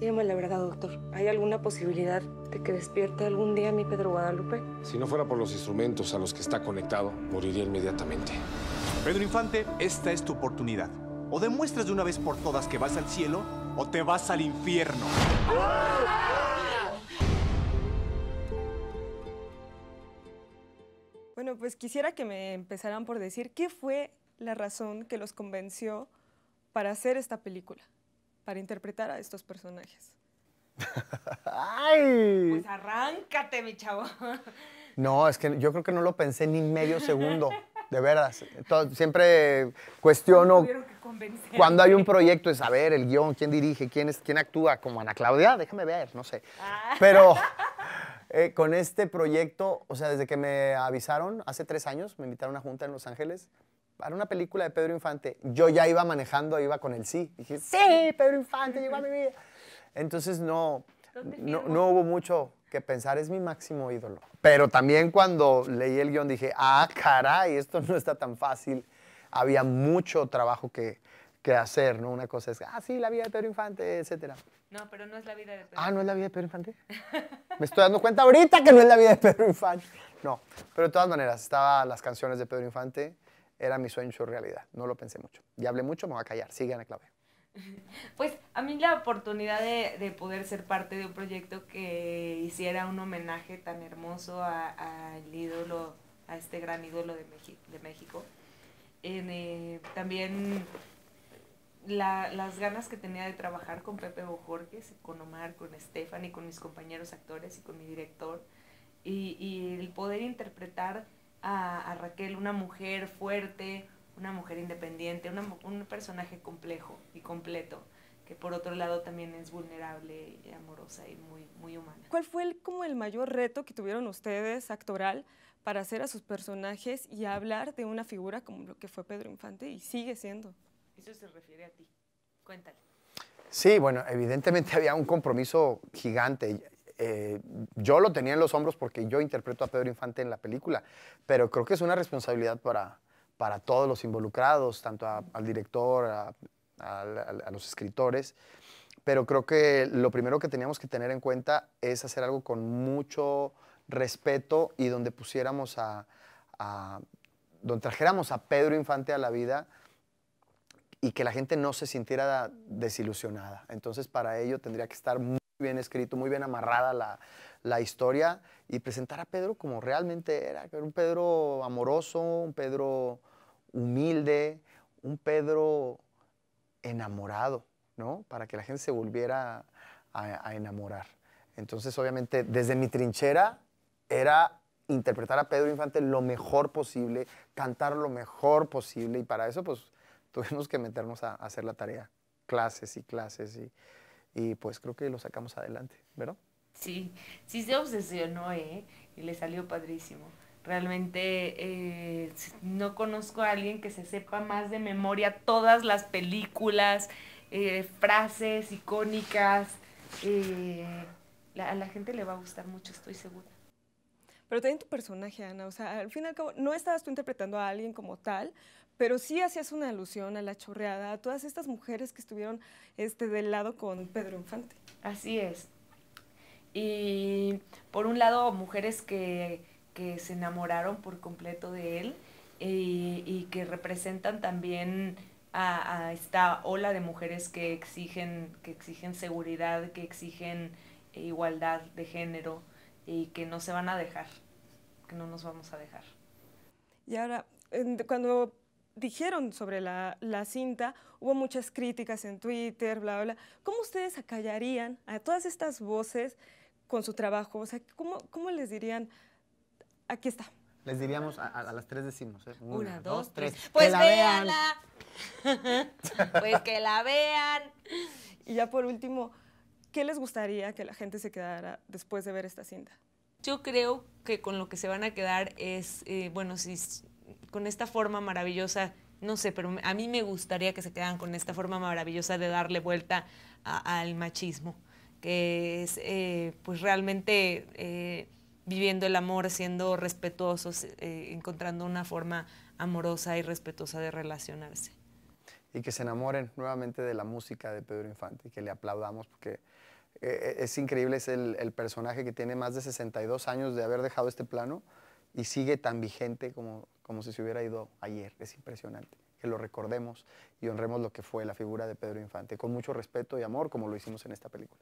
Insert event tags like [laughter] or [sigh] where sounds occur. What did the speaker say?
Dígame la verdad, doctor. ¿Hay alguna posibilidad de que despierte algún día mi Pedro Guadalupe? Si no fuera por los instrumentos a los que está conectado, moriría inmediatamente. Pedro Infante, esta es tu oportunidad. O demuestras de una vez por todas que vas al cielo o te vas al infierno. Bueno, pues quisiera que me empezaran por decir qué fue la razón que los convenció para hacer esta película para interpretar a estos personajes? ¡Ay! Pues arráncate, mi chavo. [laughs] No, es que yo creo que no lo pensé ni medio segundo, de verdad. siempre cuestiono cuando hay un proyecto es saber el guión, quién dirige, quién, actúa, como Ana Claudia, déjame ver, no sé. Ah. Pero [laughs] eh, con este proyecto, o sea, desde que me avisaron, hace tres años, me invitaron a una junta en Los Ángeles, para una película de Pedro Infante, yo ya iba manejando, iba con el sí. Dije, sí, Pedro Infante llegó a mi vida. Entonces no, no, hubo mucho que pensar, es mi máximo ídolo. Pero también cuando leí el guión dije, ah, caray, esto no está tan fácil. Había mucho trabajo que, que hacer, ¿no? Una cosa es, ah, sí, la vida de Pedro Infante, etcétera. No, pero no es la vida de Pedro Ah, ¿no es la vida de Pedro Infante? Me estoy dando cuenta ahorita que no es la vida de Pedro Infante. No, pero de todas maneras, estaban las canciones de Pedro Infante, era mi sueño su realidad. No lo pensé mucho. Ya hablé mucho, me voy a callar. Sigue Ana Clave. [laughs] Pues a mí la oportunidad de, de, poder ser parte de un proyecto que hiciera un homenaje tan hermoso al ídolo, a este gran ídolo de, México de México. Eh, también la, las ganas que tenía de trabajar con Pepe Bojorques, con Omar, con Estefan y con mis compañeros actores y con mi director. Y, y el poder interpretar a, Raquel una mujer fuerte, una mujer independiente, un personaje complejo y completo que por otro lado también es vulnerable y amorosa y muy, humana. ¿Cuál fue el, como el mayor reto que tuvieron ustedes actoral para hacer a sus personajes y hablar de una figura como lo que fue Pedro Infante y sigue siendo? Eso se refiere a ti. Cuéntale. Sí, bueno, evidentemente [laughs] había un compromiso gigante. Eh, yo lo tenía en los hombros porque yo interpreto a Pedro Infante en la película, pero creo que es una responsabilidad para, para todos los involucrados, tanto al director, a, los escritores, pero creo que lo primero que teníamos que tener en cuenta es hacer algo con mucho respeto y donde pusiéramos a, donde trajéramos a Pedro Infante a la vida y que la gente no se sintiera desilusionada. Entonces, para ello tendría que estar bien escrito, muy bien amarrada la, historia y presentar a Pedro como realmente era, que era un Pedro amoroso, un Pedro humilde, un Pedro enamorado, ¿no? Para que la gente se volviera a, enamorar. Entonces, obviamente, desde mi trinchera era interpretar a Pedro Infante lo mejor posible, cantar lo mejor posible y para eso, pues, tuvimos que meternos a hacer la tarea, clases y clases y y pues creo que lo sacamos adelante, ¿verdad? Sí, sí se obsesionó, ¿eh? Y le salió padrísimo. Realmente eh, no conozco a alguien que se sepa más de memoria todas las películas, eh, frases icónicas. Eh, a la gente le va a gustar mucho, estoy segura pero también tu personaje, Ana. O sea, al fin y al cabo, no estabas tú interpretando a alguien como tal, pero sí hacías una alusión a la chorreada, a todas estas mujeres que estuvieron este, del lado con Pedro Infante. Así es. Y por un lado, mujeres que, se enamoraron por completo de él y, y que representan también a, a, esta ola de mujeres que exigen, que exigen seguridad, que exigen igualdad de género y que no se van a dejar, que no nos vamos a dejar. Y ahora, cuando dijeron sobre la, la, cinta, hubo muchas críticas en Twitter, bla, bla. ¿Cómo ustedes acallarían a todas estas voces con su trabajo? O sea, ¿cómo, cómo les dirían, aquí está? Les diríamos, a, las tres decimos, ¿eh? Una, dos, tres. Pues véanla. [laughs] pues que la vean. Y ya por último... ¿Qué les gustaría que la gente se quedara después de ver esta cinta? Yo creo que con lo que se van a quedar es, eh, bueno, si con esta forma maravillosa, no sé, pero a mí me gustaría que se quedaran con esta forma maravillosa de darle vuelta al machismo, que es eh, pues realmente eh, viviendo el amor, siendo respetuosos, encontrando una forma amorosa y respetuosa de relacionarse y que se enamoren nuevamente de la música de Pedro Infante y que le aplaudamos porque eh, eh, es increíble, es el, personaje que tiene más de 62 años de haber dejado este plano y sigue tan vigente como si se hubiera ido ayer. Es impresionante que lo recordemos y honremos lo que fue la figura de Pedro Infante con mucho respeto y amor como lo hicimos en esta película.